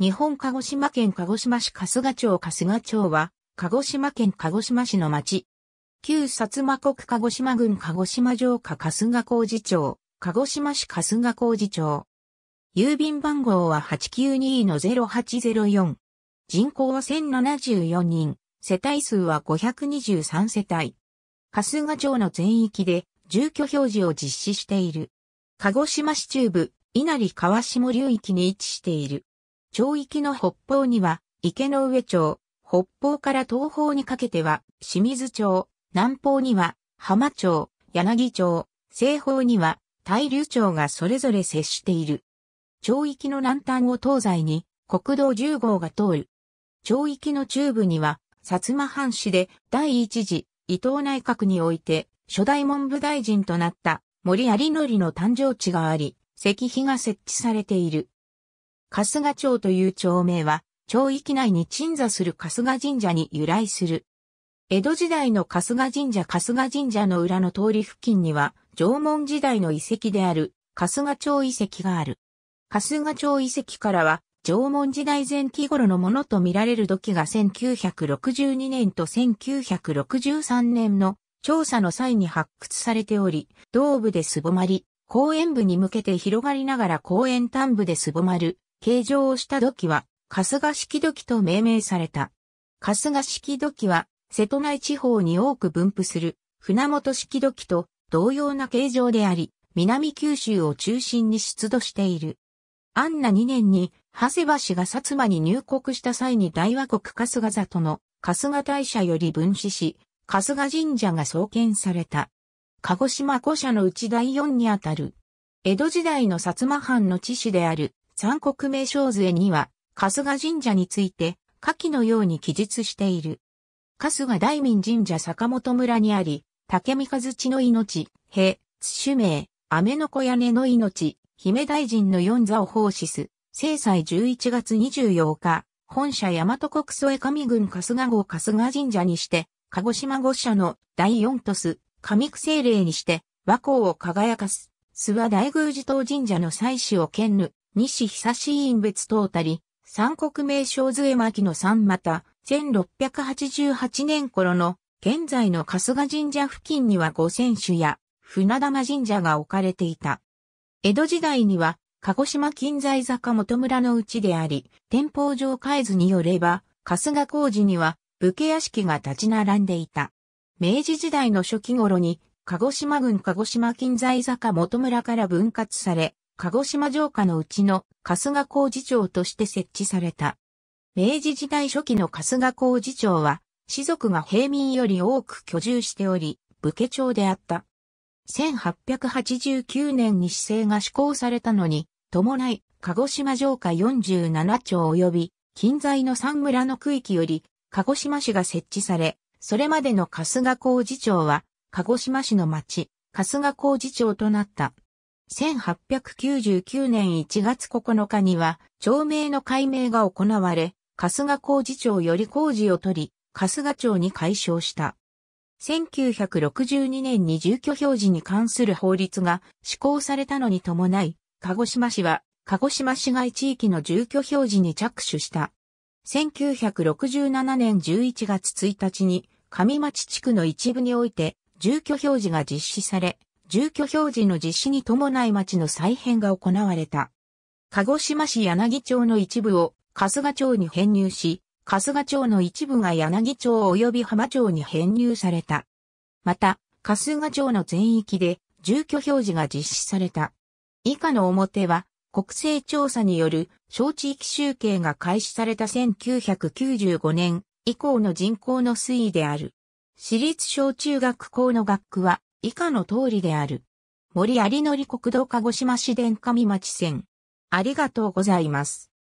日本鹿児島県鹿児島市春日町春日町は、鹿児島県鹿児島市の町。旧薩摩国鹿児島郡鹿児島城下春日工事町、鹿児島市春日工事町。郵便番号は892-0804。人口は1074人、世帯数は523世帯。春日町の全域で住居表示を実施している。鹿児島市中部、稲荷川下流域に位置している。町域の北方には、池の上町、北方から東方にかけては、清水町、南方には、浜町、柳町、西方には、大流町がそれぞれ接している。町域の南端を東西に、国道10号が通る。町域の中部には、薩摩藩市で第一次伊藤内閣において初代文部大臣となった森有則の誕生地があり、石碑が設置されている。春日町という町名は、町域内に鎮座する春日神社に由来する。江戸時代の春日神社春日神社の裏の通り付近には、縄文時代の遺跡である春日町遺跡がある。春日町遺跡からは、縄文時代前期頃のものと見られる土器が1962年と1963年の調査の際に発掘されており、道部ですぼまり、公園部に向けて広がりながら公園端部ですぼまる形状をした土器は、春日式土器と命名された。春日式土器は、瀬戸内地方に多く分布する、船本式土器と同様な形状であり、南九州を中心に出土している。安奈2年に、長谷橋が薩摩に入国した際に大和国春日里の春日大社より分子し、春日神社が創建された。鹿児島古社のうち第四にあたる。江戸時代の薩摩藩の地主である三国名称図絵には、春日神社について、下記のように記述している。春日大民神社坂本村にあり、竹見和地の命、平、主名、雨の小屋根の命、姫大臣の四座を奉仕す、生祭11月24日、本社大和国添上郡春日号春日神社にして、鹿児島御社の第四都市、上区政令にして、和光を輝かす、諏訪大宮寺島神社の祭祀を兼ぬ、西久志院別東たり、三国名称杖巻の三また、1688年頃の、現在の春日神社付近には五千種や、船玉神社が置かれていた。江戸時代には、鹿児島近在坂本村のうちであり、天保上海図によれば、春日工事には武家屋敷が立ち並んでいた。明治時代の初期頃に、鹿児島郡鹿児島近在坂本村から分割され、鹿児島城下のうちの春日工事長として設置された。明治時代初期の春日工事長は、士族が平民より多く居住しており、武家町であった。1889年に市政が施行されたのに、伴い、鹿児島城下47町及び、近在の三村の区域より、鹿児島市が設置され、それまでの春日工事長は、鹿児島市の町、春日工事長となった。1899年1月9日には、町名の改名が行われ、春日工事町より工事を取り、春日町に解消した。1962年に住居表示に関する法律が施行されたのに伴い、鹿児島市は、鹿児島市街地域の住居表示に着手した。1967年11月1日に、上町地区の一部において、住居表示が実施され、住居表示の実施に伴い町の再編が行われた。鹿児島市柳町の一部を春日町に編入し、春日町の一部が柳町及び浜町に編入された。また、春日町の全域で住居表示が実施された。以下の表は、国勢調査による小地域集計が開始された1995年以降の人口の推移である。私立小中学校の学区は、以下の通りである。森有則国道鹿児島市電上町線。ありがとうございます。